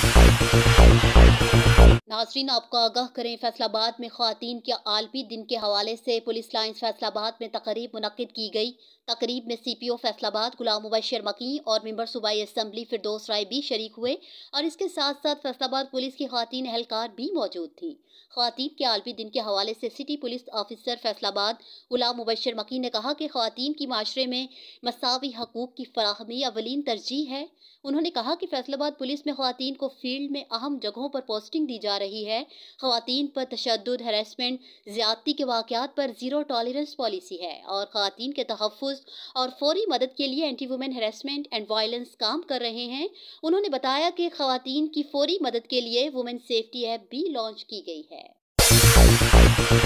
Thank you. नाजरीन आपको आगाह करें फैसलाबाद में खातन के आलमी दिन के हवाले से पुलिस लाइन्स फैसलाबाद में तकरीब मनद की गई तकरीब में C P O Faisalabad Ghulam Mubashir मकी और मेम्बर सूबाई असम्बली फिरदोस राय भी शरीक हुए और इसके साथ साथ फैसलाबाद पुलिस की खातन एहलकार भी मौजूद थी खातन के आलमी दिन के हवाले से city police officer Faisalabad Ghulam Mubashir Makki ने कहा कि खातन की माशरे में मसावी हकूक़ की फराहमी अवलिन तरजीह है उन्होंने कहा कि फैसलाबाद पुलिस में खातन को फील्ड में अहम जगहों पर पोस्टिंग दी जा रही रही है खातन पर तशद हरासमेंट ज़्यादती के वाक़ात पर ज़ीरो टॉलरेंस पॉलिसी है और खातन के तहफ़ और फौरी मदद के लिए anti women harassment and violence काम कर रहे हैं उन्होंने बताया कि खातन की फौरी मदद के लिए वुमेन सेफ्टी ऐप भी लॉन्च की गई है